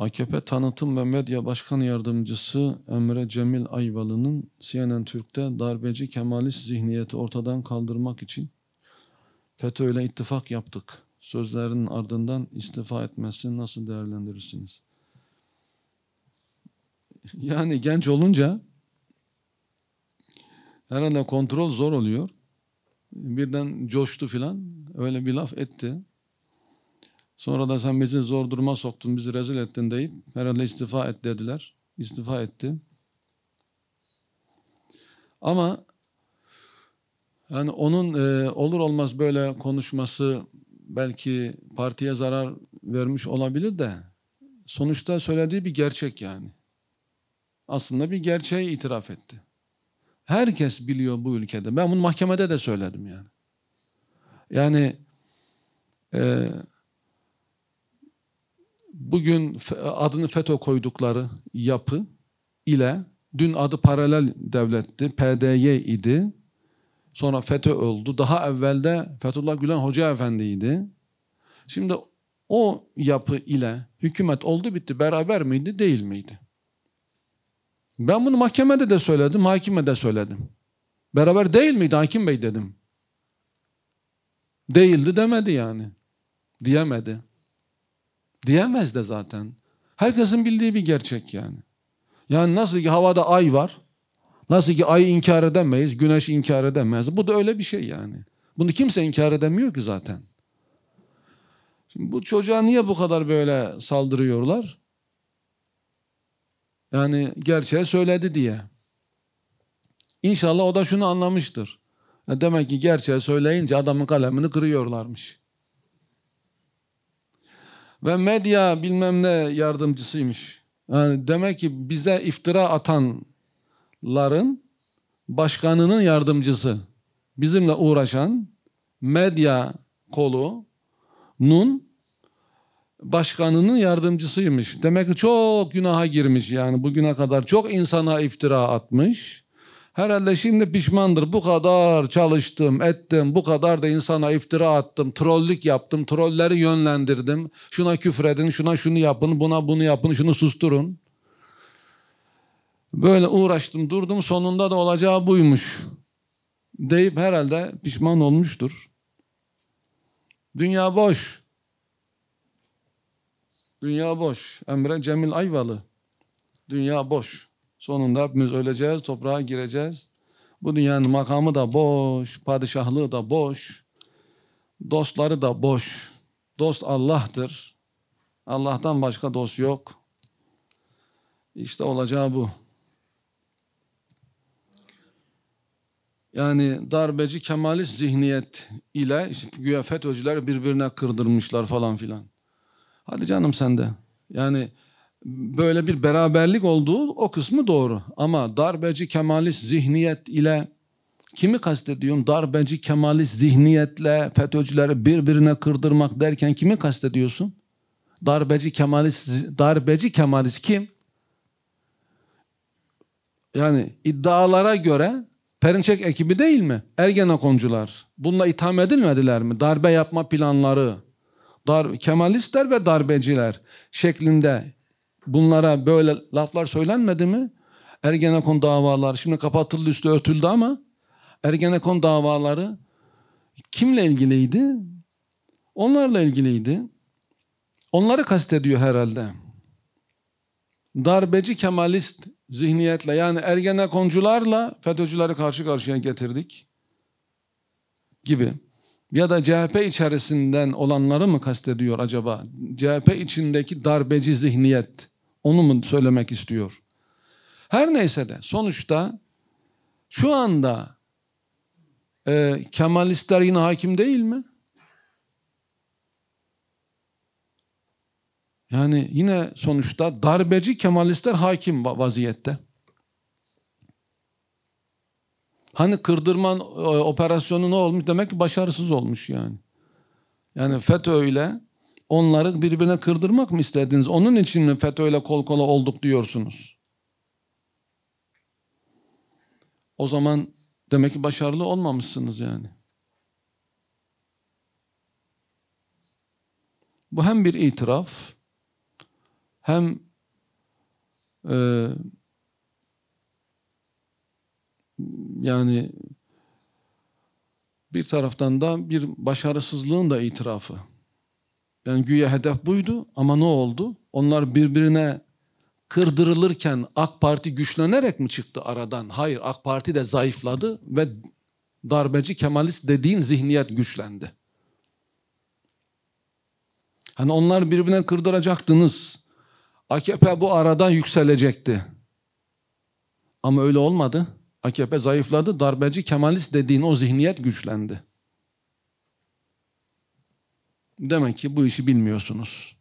AKP Tanıtım ve Medya Başkan Yardımcısı Emre Cemil Ayvalı'nın CNN Türk'te darbeci kemalist zihniyeti ortadan kaldırmak için FETÖ ile ittifak yaptık sözlerinin ardından istifa etmesini nasıl değerlendirirsiniz? Yani genç olunca herhalde kontrol zor oluyor. Birden coştu filan öyle bir laf etti. Sonra da sen bizi zor duruma soktun, bizi rezil ettin deyip herhalde istifa et dediler. İstifa etti. Ama yani onun e, olur olmaz böyle konuşması belki partiye zarar vermiş olabilir de sonuçta söylediği bir gerçek yani. Aslında bir gerçeği itiraf etti. Herkes biliyor bu ülkede. Ben bunu mahkemede de söyledim yani. Yani e, bugün adını FETÖ koydukları yapı ile dün adı paralel devletti, PDY idi. Sonra FETÖ öldü. Daha evvelde Fethullah Gülen Hoca Efendi'ydi. Şimdi o yapı ile hükümet oldu bitti beraber miydi değil miydi? Ben bunu mahkemede de söyledim, hakime de söyledim. Beraber değil miydi hakim bey dedim. Değildi demedi yani. Diyemedi. Diyemez de zaten. Herkesin bildiği bir gerçek yani. Yani nasıl ki havada ay var. Nasıl ki ayı inkar edemeyiz, güneş inkar edemez. Bu da öyle bir şey yani. Bunu kimse inkar edemiyor ki zaten. Şimdi bu çocuğa niye bu kadar böyle saldırıyorlar? Yani gerçeği söyledi diye. İnşallah o da şunu anlamıştır. E demek ki gerçeği söyleyince adamın kalemini kırıyorlarmış. Ve medya bilmem ne yardımcısıymış. Yani demek ki bize iftira atanların başkanının yardımcısı. Bizimle uğraşan medya kolunun başkanının yardımcısıymış. Demek ki çok günaha girmiş yani bugüne kadar çok insana iftira atmış. Herhalde şimdi pişmandır. Bu kadar çalıştım, ettim. Bu kadar da insana iftira attım. Trollük yaptım. Trolleri yönlendirdim. Şuna küfredin, şuna şunu yapın, buna bunu yapın, şunu susturun. Böyle uğraştım, durdum. Sonunda da olacağı buymuş. Deyip herhalde pişman olmuştur. Dünya boş. Dünya boş. Emre Cemil Ayvalı. Dünya boş. Sonunda hepimiz öleceğiz, toprağa gireceğiz. Bu dünyanın makamı da boş, padişahlığı da boş, dostları da boş. Dost Allah'tır. Allah'tan başka dost yok. İşte olacağı bu. Yani darbeci kemalist zihniyet ile işte güya FETÖ'cüler birbirine kırdırmışlar falan filan. Hadi canım sen de. Yani böyle bir beraberlik olduğu o kısmı doğru. Ama darbeci kemalist zihniyet ile kimi kastediyorum? Darbeci kemalist zihniyetle FETÖ'cüleri birbirine kırdırmak derken kimi kastediyorsun? Darbeci kemalist darbeci kemalist kim? Yani iddialara göre Perinçek ekibi değil mi? Ergenekoncular. Bununla itham edilmediler mi? Darbe yapma planları. Dar, Kemalistler ve darbeciler şeklinde bunlara böyle laflar söylenmedi mi? Ergenekon davaları şimdi kapatıldı üstü örtüldü ama Ergenekon davaları kimle ilgiliydi? Onlarla ilgiliydi. Onları kastediyor herhalde. Darbeci kemalist zihniyetle yani ergenekoncularla FETÖ'cüleri karşı karşıya getirdik gibi. Ya da CHP içerisinden olanları mı kastediyor acaba? CHP içindeki darbeci zihniyet onu mu söylemek istiyor? Her neyse de sonuçta şu anda e, Kemalistler yine hakim değil mi? Yani yine sonuçta darbeci Kemalistler hakim vaziyette. Hani kırdırman e, operasyonu ne olmuş? Demek ki başarısız olmuş yani. Yani FETÖ ile onları birbirine kırdırmak mı istediniz? Onun için mi ile kol kola olduk diyorsunuz? O zaman demek ki başarılı olmamışsınız yani. Bu hem bir itiraf hem e, yani bir taraftan da bir başarısızlığın da itirafı. Yani güya hedef buydu ama ne oldu? Onlar birbirine kırdırılırken AK Parti güçlenerek mi çıktı aradan? Hayır AK Parti de zayıfladı ve darbeci Kemalist dediğin zihniyet güçlendi. Hani onlar birbirine kırdıracaktınız. AKP bu aradan yükselecekti. Ama öyle olmadı. AKP zayıfladı. Darbeci Kemalist dediğin o zihniyet güçlendi. Demek ki bu işi bilmiyorsunuz.